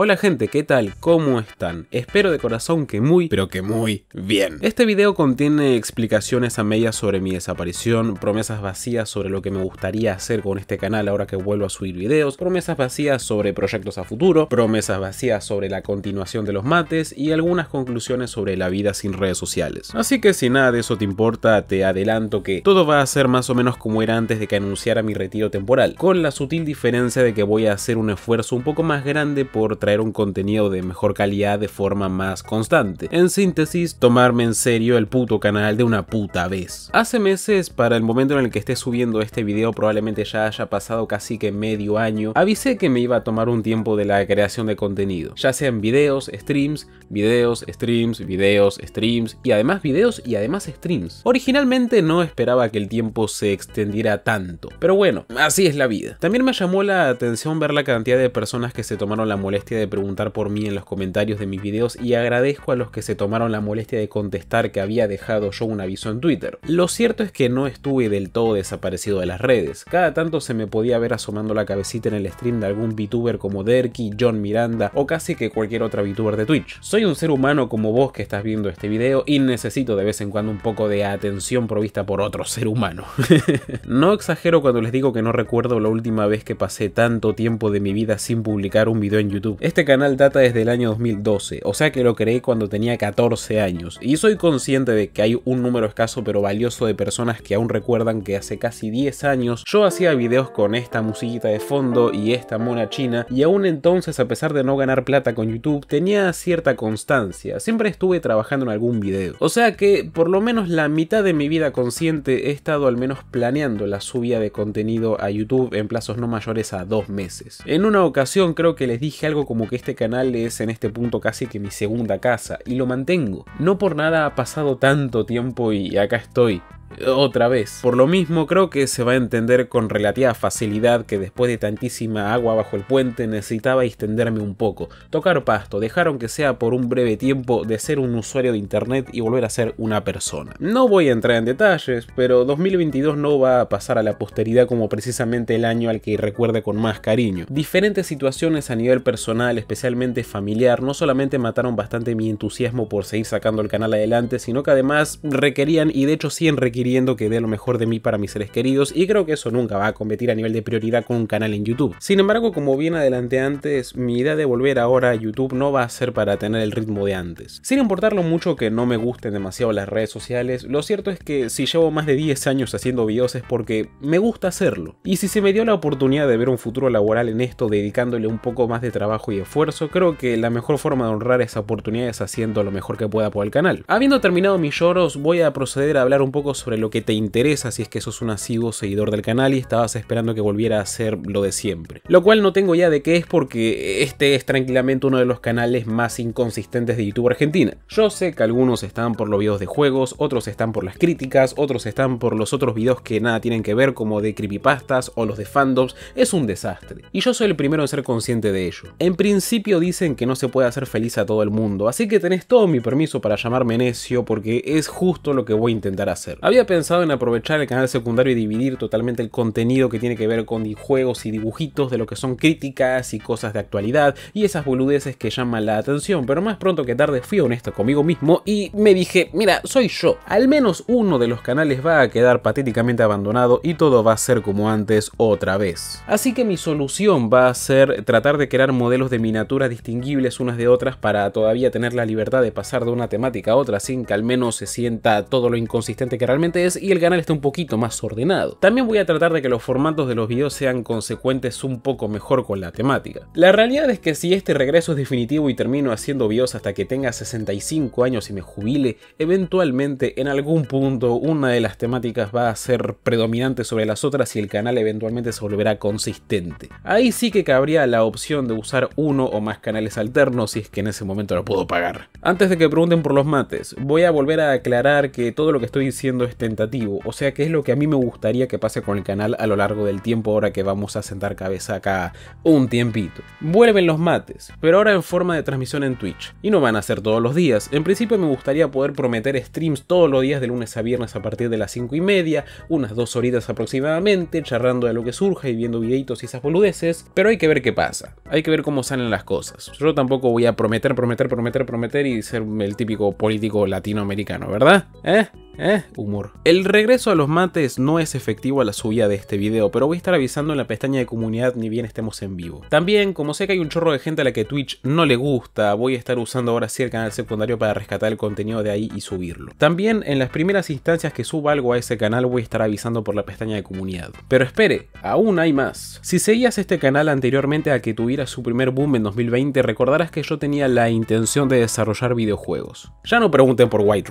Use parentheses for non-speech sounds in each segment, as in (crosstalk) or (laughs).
Hola gente, ¿qué tal? ¿Cómo están? Espero de corazón que muy, pero que muy bien. Este video contiene explicaciones a medias sobre mi desaparición, promesas vacías sobre lo que me gustaría hacer con este canal ahora que vuelvo a subir videos, promesas vacías sobre proyectos a futuro, promesas vacías sobre la continuación de los mates y algunas conclusiones sobre la vida sin redes sociales. Así que si nada de eso te importa, te adelanto que todo va a ser más o menos como era antes de que anunciara mi retiro temporal, con la sutil diferencia de que voy a hacer un esfuerzo un poco más grande por traer un contenido de mejor calidad de forma más constante. En síntesis, tomarme en serio el puto canal de una puta vez. Hace meses, para el momento en el que esté subiendo este video, probablemente ya haya pasado casi que medio año, avisé que me iba a tomar un tiempo de la creación de contenido, ya sean videos, streams, videos, streams, videos, streams, y además videos y además streams. Originalmente no esperaba que el tiempo se extendiera tanto, pero bueno, así es la vida. También me llamó la atención ver la cantidad de personas que se tomaron la molestia de preguntar por mí en los comentarios de mis videos y agradezco a los que se tomaron la molestia de contestar que había dejado yo un aviso en Twitter. Lo cierto es que no estuve del todo desaparecido de las redes, cada tanto se me podía ver asomando la cabecita en el stream de algún VTuber como Derky, John Miranda o casi que cualquier otra VTuber de Twitch. Soy un ser humano como vos que estás viendo este video y necesito de vez en cuando un poco de atención provista por otro ser humano. (laughs) no exagero cuando les digo que no recuerdo la última vez que pasé tanto tiempo de mi vida sin publicar un video en YouTube este canal data desde el año 2012, o sea que lo creé cuando tenía 14 años, y soy consciente de que hay un número escaso pero valioso de personas que aún recuerdan que hace casi 10 años yo hacía videos con esta musiquita de fondo y esta mona china, y aún entonces a pesar de no ganar plata con YouTube, tenía cierta constancia, siempre estuve trabajando en algún video. O sea que por lo menos la mitad de mi vida consciente he estado al menos planeando la subida de contenido a YouTube en plazos no mayores a dos meses. En una ocasión creo que les dije algo como que este canal es en este punto casi que mi segunda casa y lo mantengo. No por nada ha pasado tanto tiempo y acá estoy otra vez. Por lo mismo creo que se va a entender con relativa facilidad que después de tantísima agua bajo el puente necesitaba extenderme un poco, tocar pasto, dejaron que sea por un breve tiempo de ser un usuario de internet y volver a ser una persona. No voy a entrar en detalles, pero 2022 no va a pasar a la posteridad como precisamente el año al que recuerde con más cariño. Diferentes situaciones a nivel personal, especialmente familiar, no solamente mataron bastante mi entusiasmo por seguir sacando el canal adelante, sino que además requerían y de hecho sí requerían queriendo que dé lo mejor de mí para mis seres queridos y creo que eso nunca va a competir a nivel de prioridad con un canal en YouTube. Sin embargo, como bien adelanté antes, mi idea de volver ahora a YouTube no va a ser para tener el ritmo de antes. Sin importar lo mucho que no me gusten demasiado las redes sociales, lo cierto es que si llevo más de 10 años haciendo videos es porque me gusta hacerlo. Y si se me dio la oportunidad de ver un futuro laboral en esto dedicándole un poco más de trabajo y esfuerzo, creo que la mejor forma de honrar esa oportunidad es haciendo lo mejor que pueda por el canal. Habiendo terminado mis lloros, voy a proceder a hablar un poco sobre lo que te interesa si es que sos un asiduo seguidor del canal y estabas esperando que volviera a ser lo de siempre. Lo cual no tengo ya de qué es porque este es tranquilamente uno de los canales más inconsistentes de YouTube Argentina. Yo sé que algunos están por los videos de juegos, otros están por las críticas, otros están por los otros videos que nada tienen que ver como de creepypastas o los de fandoms, es un desastre. Y yo soy el primero en ser consciente de ello. En principio dicen que no se puede hacer feliz a todo el mundo, así que tenés todo mi permiso para llamarme necio porque es justo lo que voy a intentar hacer pensado en aprovechar el canal secundario y dividir totalmente el contenido que tiene que ver con juegos y dibujitos, de lo que son críticas y cosas de actualidad y esas boludeces que llaman la atención, pero más pronto que tarde fui honesto conmigo mismo y me dije, mira, soy yo, al menos uno de los canales va a quedar patéticamente abandonado y todo va a ser como antes otra vez. Así que mi solución va a ser tratar de crear modelos de miniaturas distinguibles unas de otras para todavía tener la libertad de pasar de una temática a otra sin que al menos se sienta todo lo inconsistente que realmente y el canal está un poquito más ordenado. También voy a tratar de que los formatos de los videos sean consecuentes un poco mejor con la temática. La realidad es que si este regreso es definitivo y termino haciendo videos hasta que tenga 65 años y me jubile, eventualmente en algún punto una de las temáticas va a ser predominante sobre las otras y el canal eventualmente se volverá consistente. Ahí sí que cabría la opción de usar uno o más canales alternos si es que en ese momento lo puedo pagar. Antes de que pregunten por los mates, voy a volver a aclarar que todo lo que estoy diciendo es tentativo, o sea que es lo que a mí me gustaría que pase con el canal a lo largo del tiempo ahora que vamos a sentar cabeza acá un tiempito. Vuelven los mates, pero ahora en forma de transmisión en Twitch, y no van a ser todos los días, en principio me gustaría poder prometer streams todos los días de lunes a viernes a partir de las 5 y media, unas dos horitas aproximadamente, charlando de lo que surja y viendo videitos y esas boludeces, pero hay que ver qué pasa, hay que ver cómo salen las cosas. Yo tampoco voy a prometer, prometer, prometer, prometer y ser el típico político latinoamericano, ¿verdad? ¿Eh? Eh, humor. El regreso a los mates no es efectivo a la subida de este video, pero voy a estar avisando en la pestaña de comunidad ni bien estemos en vivo. También, como sé que hay un chorro de gente a la que Twitch no le gusta, voy a estar usando ahora sí el canal secundario para rescatar el contenido de ahí y subirlo. También, en las primeras instancias que suba algo a ese canal voy a estar avisando por la pestaña de comunidad. Pero espere, aún hay más. Si seguías este canal anteriormente a que tuviera su primer boom en 2020, recordarás que yo tenía la intención de desarrollar videojuegos. Ya no pregunten por White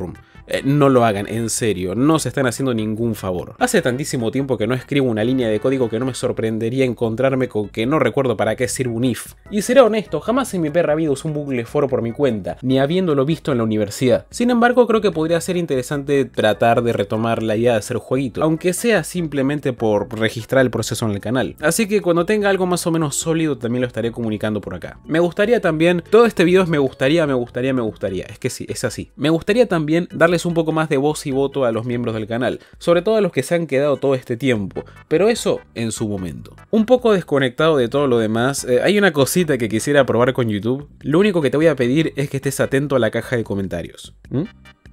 eh, no lo hagan, en serio, no se están haciendo ningún favor. Hace tantísimo tiempo que no escribo una línea de código que no me sorprendería encontrarme con que no recuerdo para qué sirve un if. Y seré honesto, jamás en mi perra vida usé un bucle foro por mi cuenta, ni habiéndolo visto en la universidad. Sin embargo, creo que podría ser interesante tratar de retomar la idea de hacer jueguito, aunque sea simplemente por registrar el proceso en el canal. Así que cuando tenga algo más o menos sólido también lo estaré comunicando por acá. Me gustaría también, todo este video es me gustaría, me gustaría, me gustaría, es que sí, es así. Me gustaría también darles un poco más de voz voto a los miembros del canal, sobre todo a los que se han quedado todo este tiempo, pero eso en su momento. Un poco desconectado de todo lo demás, eh, hay una cosita que quisiera probar con YouTube, lo único que te voy a pedir es que estés atento a la caja de comentarios. ¿Mm?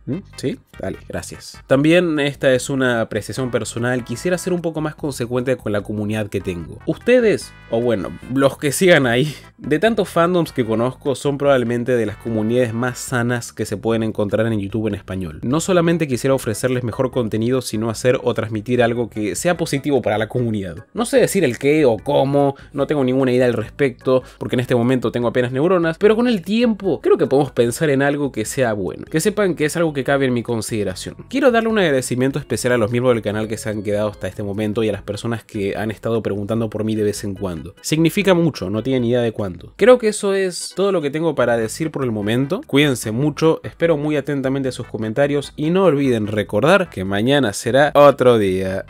¿Mm? Sí, dale, gracias. También esta es una apreciación personal, quisiera ser un poco más consecuente con la comunidad que tengo. Ustedes, o bueno, los que sigan ahí, de tantos fandoms que conozco, son probablemente de las comunidades más sanas que se pueden encontrar en YouTube en español. No solamente quisiera ofrecerles mejor contenido, sino hacer o transmitir algo que sea positivo para la comunidad. No sé decir el qué o cómo, no tengo ninguna idea al respecto, porque en este momento tengo apenas neuronas, pero con el tiempo creo que podemos pensar en algo que sea bueno. Que sepan que es algo que cabe en mi consideración. Quiero darle un agradecimiento especial a los miembros del canal que se han quedado hasta este momento y a las personas que han estado preguntando por mí de vez en cuando. Significa mucho, no tienen idea de cuánto. Creo que eso es todo lo que tengo para decir por el momento. Cuídense mucho, espero muy atentamente sus comentarios y no olviden recordar que mañana será otro día.